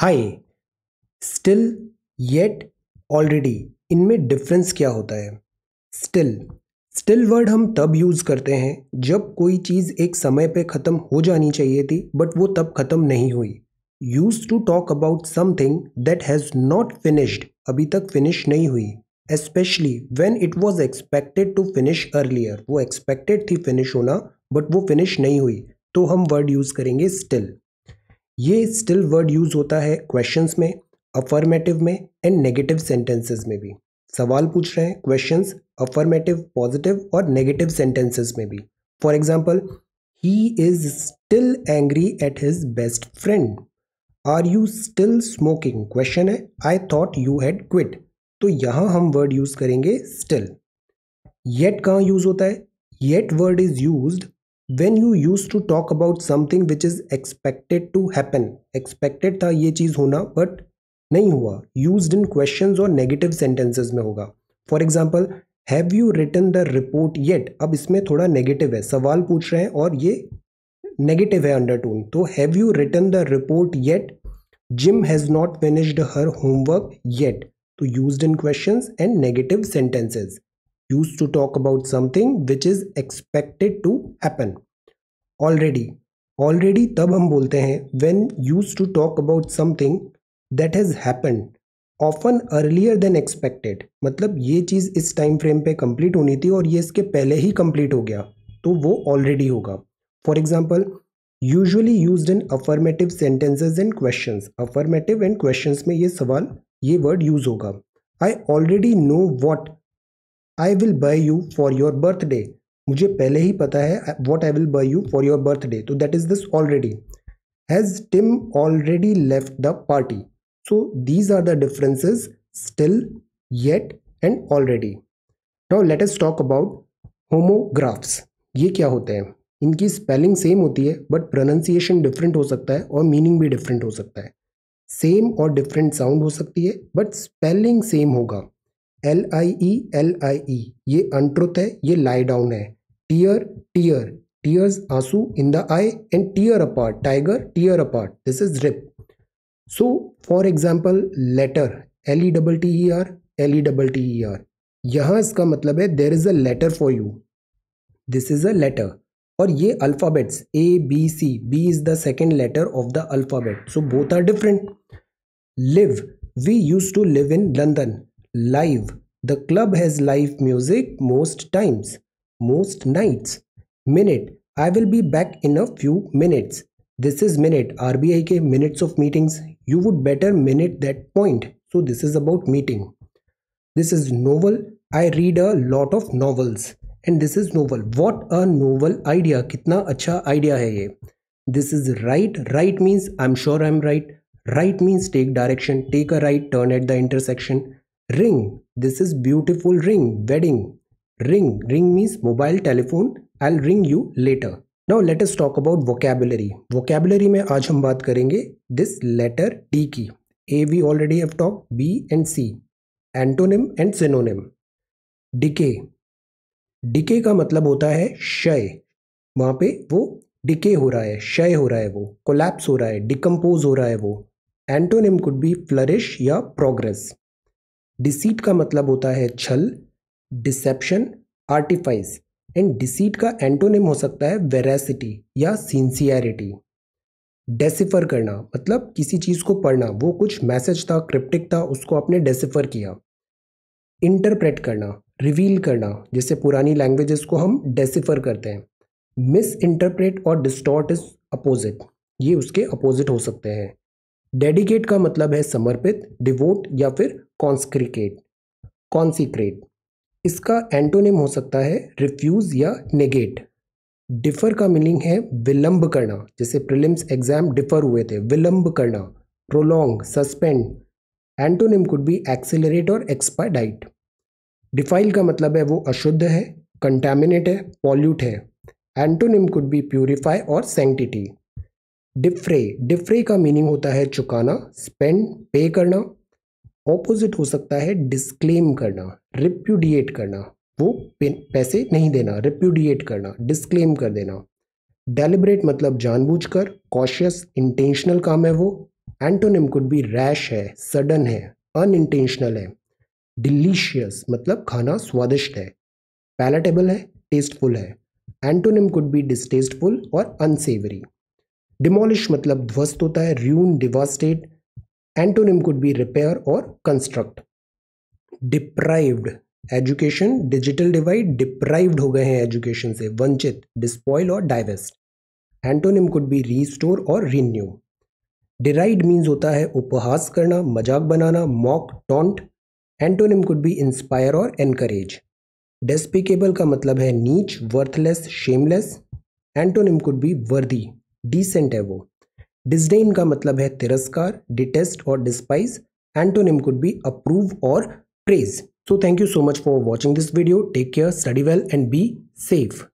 high still yet already इनमें difference क्या होता है स्टिल स्टिल वर्ड हम तब यूज़ करते हैं जब कोई चीज़ एक समय पे ख़त्म हो जानी चाहिए थी बट वो तब ख़त्म नहीं हुई use to talk about something that has not finished अभी तक फिनिश नहीं हुई especially when it was expected to finish earlier वो एक्सपेक्टेड थी फिनिश होना बट वो फिनिश नहीं हुई तो हम वर्ड यूज़ करेंगे स्टिल ये स्टिल वर्ड यूज़ होता है क्वेश्चंस में अफर्मेटिव में एंड नेगेटिव सेंटेंसेस में भी सवाल पूछ रहे हैं क्वेश्चंस अफर्मेटिव पॉजिटिव और नेगेटिव सेंटेंसेस में भी for example he is still angry at his best friend are you still smoking question है I thought you had quit तो यहाँ हम वर्ड यूज़ करेंगे स्टिल येट कहाँ यूज़ होता है yet word is use when you use to talk about something which is expected to happen expected था ये चीज़ होना बट नहीं हुआ यूज इन क्वेश्चन और नेगेटिव सेंटेंसेज में होगा for example have you return the report yet अब इसमें थोड़ा नेगेटिव है सवाल पूछ रहे हैं और ये नेगेटिव है अंडरटोन तो have you return the report yet Jim has not finished her homework yet तो use in question and negative sentences use to talk about something which is expected to happen already already तब हम बोलते हैं when use to talk about something that has happen often earlier than expected मतलब ये चीज़ इस time frame पे complete होनी थी और ये इसके पहले ही कंप्लीट हो गया तो वो ऑलरेडी होगा for example usually use in affirmative sentences and question affirmative and question में ये सवाल ये वर्ड यूज होगा I already know what I will buy you for your birthday मुझे पहले ही पता है what I will buy you for your birthday तो that is this already has Tim already left the party so these are the differences still yet and already now late S talk about homographs ये क्या होते हैं इनकी spelling same होती है but pronunciation different हो सकता है और मीनिंग भी डिफरेंट हो सकता है सेम और डिफरेंट साउंड हो सकती है बट स्पेलिंग सेम होगा L I E L I E ये अनट्रुथ है ये लाई डाउन है टीयर टीयर टीयर्स आंसू in the eye and tear apart tiger tear apart this is rip so for example letter L E double T E R L E double T E R यहाँ इसका मतलब है there is a letter for you this is a letter और ये alphabets A B C B is the second letter of the alphabet so both are different live we use to live in London live the club has live music most times most nights minute i will be back in a few minutes this is minute rbi minutes of meetings you would better minute that point so this is about meeting this is novel i read a lot of novels and this is novel what a novel idea kitna acha idea hai ye this is right right means i'm sure i'm right right means take direction take a right turn at the intersection ring this is ring ring wedding ring ring means mobile telephone i'll ring you later now let us talk about vocabulary vocabulary में आज हम बात करेंगे this letter D की A we already have talk B and C antonym and synonym decay decay का मतलब होता है शय वहाँ पे वो डिके हो रहा है शय हो रहा है वो कोलेप्स हो रहा है डिकम्पोज हो रहा है वो एंटोनिम कुड बी फ्लरिश या प्रोग्रेस डिसीट का मतलब होता है छल डिसेप्शन आर्टिफाइस एंड डिसीट का एंटोनिम हो सकता है वेरासिटी या सिंसियरिटी डेसिफर करना मतलब किसी चीज़ को पढ़ना वो कुछ मैसेज था क्रिप्टिक था उसको आपने डेसिफर किया इंटरप्रेट करना रिवील करना जैसे पुरानी लैंग्वेजेस को हम डेसिफर करते हैं मिस इंटरप्रेट और डिस्टॉर्ट इज अपोजिट ये उसके अपोजिट हो सकते हैं डेडिकेट का मतलब है समर्पित डिवोट या फिर कॉन्सक्रिकेट कॉन्सिक्रेट इसका एंटोनिम हो सकता है रिफ्यूज या नेगेट डिफर का मीनिंग है विलंब करना जैसे प्रिलिम्स एग्जाम डिफर हुए थे विलंब करना prolong suspend antonym could be accelerate और एक्सपाडाइट डिफाइल का मतलब है वो अशुद्ध है कंटेमिनेट है पॉल्यूट है एंटोनिम कुड बी प्यूरिफाई और सेंटिटी डिफ्रे डिफ्रे का मीनिंग होता है चुकाना स्पेंड पे करना ऑपोजिट हो सकता है डिस्क्लेम करना रिप्यूडिएट करना वो पैसे नहीं देना रिप्यूडिएट करना डिस्क्लेम कर देना डेलिब्रेट मतलब जानबूझकर कॉशियस इंटेंशनल काम है वो एंटोनिम कुड भी रैश है सडन है अन इंटेंशनल है डिलीशियस मतलब खाना स्वादिष्ट है पैलेटेबल है टेस्टफुल है एंटोनिम कुड भी डिस्टेस्टफुल और अनसेवरी डिमोलिश मतलब ध्वस्त होता है ruin devastated antonym could be repair और construct deprived education digital divide deprived हो गए हैं एजुकेशन से वंचित डिस्पॉइल और divest antonym could be restore और रीन्यू डिराइड मीन्स होता है उपहास करना मजाक बनाना mock taunt antonym could be inspire और एनकरेज डेस्पिकेबल का मतलब है नीच worthless shameless antonym could be worthy decent है वो डिजडेन का मतलब है तिरस्कार डिटेस्ट और despise antonym could be approve और praise so thank you so much for watching this video take care study well and be safe